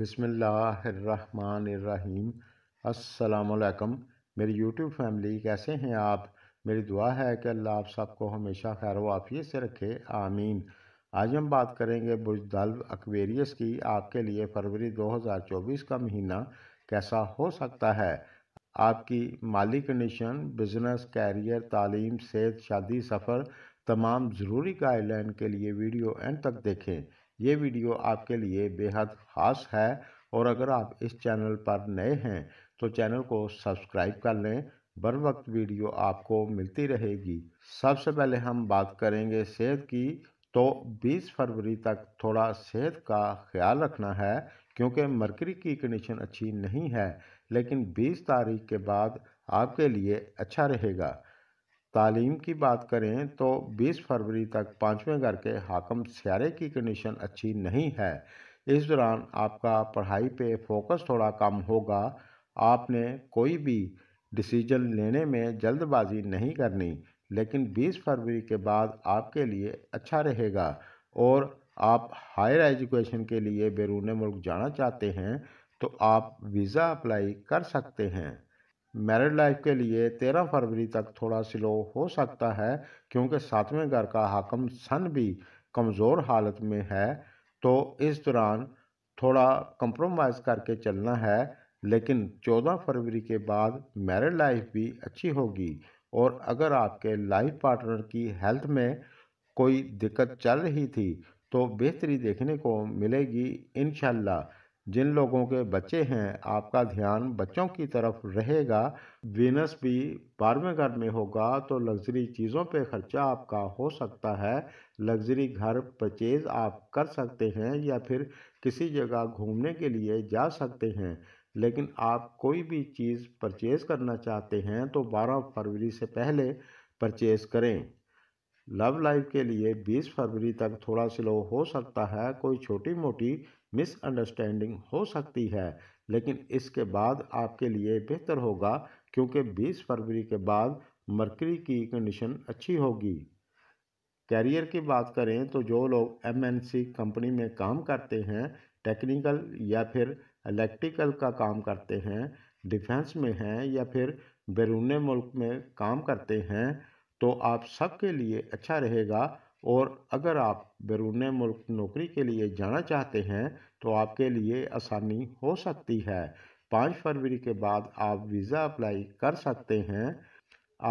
बिसमीम असलकम मेरी यूट्यूब फैमिली कैसे हैं आप मेरी दुआ है कि अल्लाह आप सबको हमेशा खैर वाफिए से रखे आमीन आज हम बात करेंगे बुजदल अक्वेरियस की आपके लिए फरवरी 2024 का महीना कैसा हो सकता है आपकी माली कंडीशन बिजनेस कैरियर तालीम सेहत शादी सफ़र तमाम ज़रूरी गाइडलाइन के लिए वीडियो एंड तक देखें ये वीडियो आपके लिए बेहद ख़ास है और अगर आप इस चैनल पर नए हैं तो चैनल को सब्सक्राइब कर लें बर वक्त वीडियो आपको मिलती रहेगी सबसे पहले हम बात करेंगे सेहत की तो 20 फरवरी तक थोड़ा सेहत का ख्याल रखना है क्योंकि मरकरी की कंडीशन अच्छी नहीं है लेकिन 20 तारीख के बाद आपके लिए अच्छा रहेगा तालीम की बात करें तो 20 फरवरी तक पाँचवें घर के हाकम स्यारे की कंडीशन अच्छी नहीं है इस दौरान आपका पढ़ाई पे फोकस थोड़ा कम होगा आपने कोई भी डिसीजन लेने में जल्दबाजी नहीं करनी लेकिन 20 फरवरी के बाद आपके लिए अच्छा रहेगा और आप हायर एजुकेशन के लिए बैरून मुल्क जाना चाहते हैं तो आप वीज़ा अप्लाई कर सकते हैं मैरिड लाइफ के लिए तेरह फरवरी तक थोड़ा स्लो हो सकता है क्योंकि सातवें घर का हाकम सन भी कमज़ोर हालत में है तो इस दौरान थोड़ा कंप्रोमाइज़ करके चलना है लेकिन 14 फरवरी के बाद मैरिड लाइफ भी अच्छी होगी और अगर आपके लाइफ पार्टनर की हेल्थ में कोई दिक्कत चल रही थी तो बेहतरी देखने को मिलेगी इन जिन लोगों के बच्चे हैं आपका ध्यान बच्चों की तरफ रहेगा वीनस भी बारहवें घर में होगा तो लग्जरी चीज़ों पे खर्चा आपका हो सकता है लग्जरी घर परचेज आप कर सकते हैं या फिर किसी जगह घूमने के लिए जा सकते हैं लेकिन आप कोई भी चीज़ परचेज़ करना चाहते हैं तो 12 फरवरी से पहले परचेज़ करें लव लाइफ के लिए 20 फरवरी तक थोड़ा स्लो हो सकता है कोई छोटी मोटी मिसअंडरस्टैंडिंग हो सकती है लेकिन इसके बाद आपके लिए बेहतर होगा क्योंकि 20 फरवरी के बाद मरकरी की कंडीशन अच्छी होगी कैरियर की बात करें तो जो लोग एमएनसी कंपनी में काम करते हैं टेक्निकल या फिर इलेक्ट्रिकल का काम करते हैं डिफेंस में हैं या फिर बैरून मुल्क में काम करते हैं तो आप सबके लिए अच्छा रहेगा और अगर आप बैरून मुल्क नौकरी के लिए जाना चाहते हैं तो आपके लिए आसानी हो सकती है पाँच फरवरी के बाद आप वीज़ा अप्लाई कर सकते हैं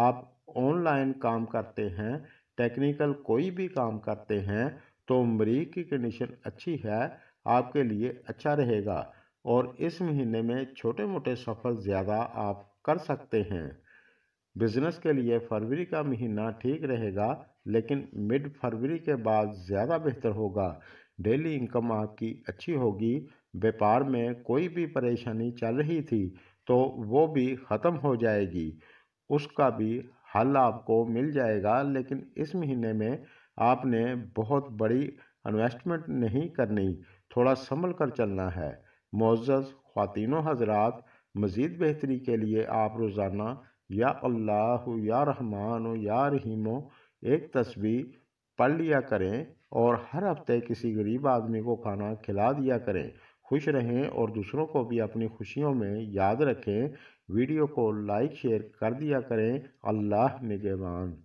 आप ऑनलाइन काम करते हैं टेक्निकल कोई भी काम करते हैं तो मरीज की कंडीशन अच्छी है आपके लिए अच्छा रहेगा और इस महीने में छोटे मोटे सफ़र ज़्यादा आप कर सकते हैं बिजनेस के लिए फरवरी का महीना ठीक रहेगा लेकिन मिड फरवरी के बाद ज़्यादा बेहतर होगा डेली इनकम आपकी अच्छी होगी व्यापार में कोई भी परेशानी चल रही थी तो वो भी ख़त्म हो जाएगी उसका भी हल आपको मिल जाएगा लेकिन इस महीने में आपने बहुत बड़ी इन्वेस्टमेंट नहीं करनी थोड़ा संभल कर चलना है मोज़ ख़्वातिनों हजरात मज़ीद बेहतरी के लिए आप रोज़ाना या अल्लाह या रहमान या रहीमो एक तस्वीर पढ़ लिया करें और हर हफ्ते किसी गरीब आदमी को खाना खिला दिया करें खुश रहें और दूसरों को भी अपनी खुशियों में याद रखें वीडियो को लाइक शेयर कर दिया करें अल्लाह निगेबान